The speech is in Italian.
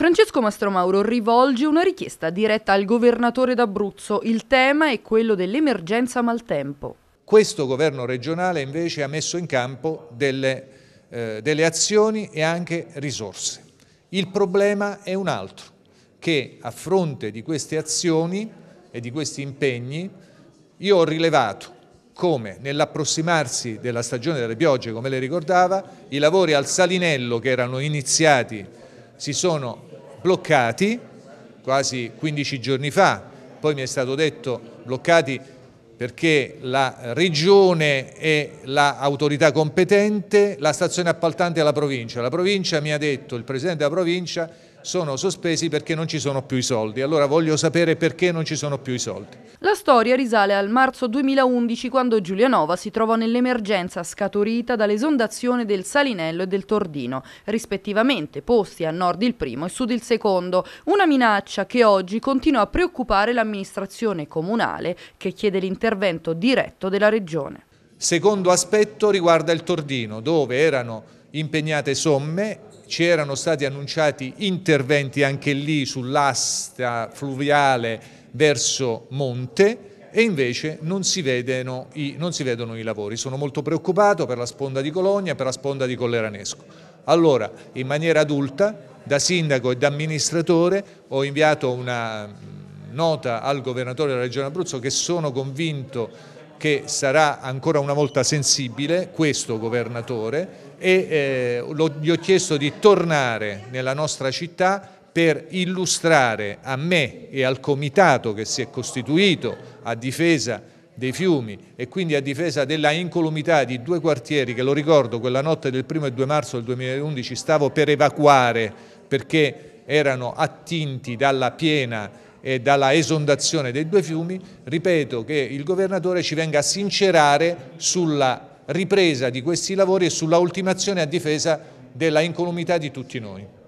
Francesco Mastromauro rivolge una richiesta diretta al governatore d'Abruzzo. Il tema è quello dell'emergenza maltempo. Questo governo regionale invece ha messo in campo delle, eh, delle azioni e anche risorse. Il problema è un altro, che a fronte di queste azioni e di questi impegni io ho rilevato come nell'approssimarsi della stagione delle piogge, come le ricordava, i lavori al Salinello che erano iniziati si sono bloccati quasi 15 giorni fa, poi mi è stato detto bloccati perché la regione e l'autorità competente, la stazione appaltante e la provincia. La provincia mi ha detto, il presidente della provincia, sono sospesi perché non ci sono più i soldi. Allora voglio sapere perché non ci sono più i soldi. La storia risale al marzo 2011 quando Giulianova si trovò nell'emergenza scaturita dall'esondazione del Salinello e del Tordino, rispettivamente posti a nord il primo e sud il secondo, una minaccia che oggi continua a preoccupare l'amministrazione comunale che chiede l'intervento diretto della regione. Secondo aspetto riguarda il Tordino, dove erano impegnate somme, c'erano stati annunciati interventi anche lì sull'asta fluviale verso Monte, e invece non si, i, non si, vedono i lavori. Sono molto preoccupato per la sponda di Cologna e per la sponda di Colleranesco. Allora, in maniera adulta, da sindaco e da amministratore, ho inviato una nota al governatore della Regione Abruzzo che sono convinto che sarà ancora una volta sensibile questo governatore e eh, gli ho chiesto di tornare nella nostra città per illustrare a me e al comitato che si è costituito a difesa dei fiumi e quindi a difesa della incolumità di due quartieri che lo ricordo quella notte del 1 e 2 marzo del 2011 stavo per evacuare perché erano attinti dalla piena e dalla esondazione dei due fiumi, ripeto che il governatore ci venga a sincerare sulla ripresa di questi lavori e sulla ultimazione a difesa della incolumità di tutti noi.